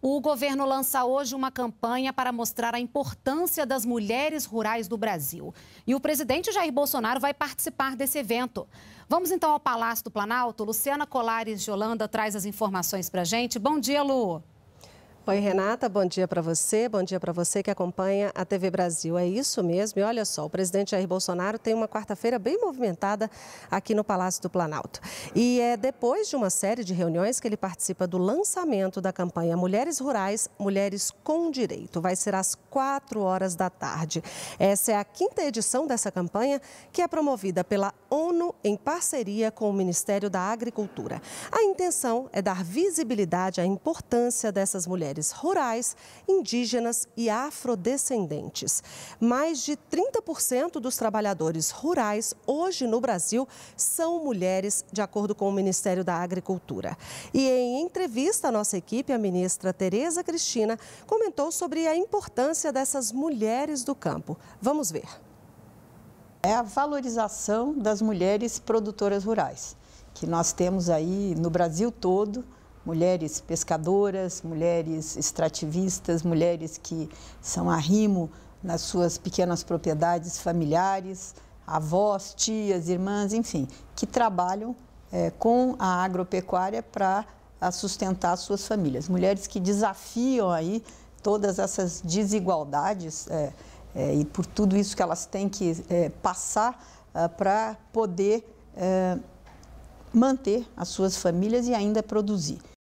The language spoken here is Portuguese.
O governo lança hoje uma campanha para mostrar a importância das mulheres rurais do Brasil. E o presidente Jair Bolsonaro vai participar desse evento. Vamos então ao Palácio do Planalto. Luciana Colares de Holanda traz as informações para gente. Bom dia, Lu. Oi, Renata, bom dia para você, bom dia para você que acompanha a TV Brasil. É isso mesmo, e olha só, o presidente Jair Bolsonaro tem uma quarta-feira bem movimentada aqui no Palácio do Planalto. E é depois de uma série de reuniões que ele participa do lançamento da campanha Mulheres Rurais, Mulheres com Direito. Vai ser às quatro horas da tarde. Essa é a quinta edição dessa campanha, que é promovida pela ONU em parceria com o Ministério da Agricultura. A intenção é dar visibilidade à importância dessas mulheres rurais, indígenas e afrodescendentes. Mais de 30% dos trabalhadores rurais hoje no Brasil são mulheres, de acordo com o Ministério da Agricultura. E em entrevista à nossa equipe, a ministra Tereza Cristina comentou sobre a importância dessas mulheres do campo. Vamos ver. É a valorização das mulheres produtoras rurais, que nós temos aí no Brasil todo mulheres pescadoras, mulheres extrativistas, mulheres que são arrimo nas suas pequenas propriedades familiares, avós, tias, irmãs, enfim, que trabalham é, com a agropecuária para sustentar suas famílias. Mulheres que desafiam aí todas essas desigualdades é, é, e por tudo isso que elas têm que é, passar ah, para poder é, manter as suas famílias e ainda produzir.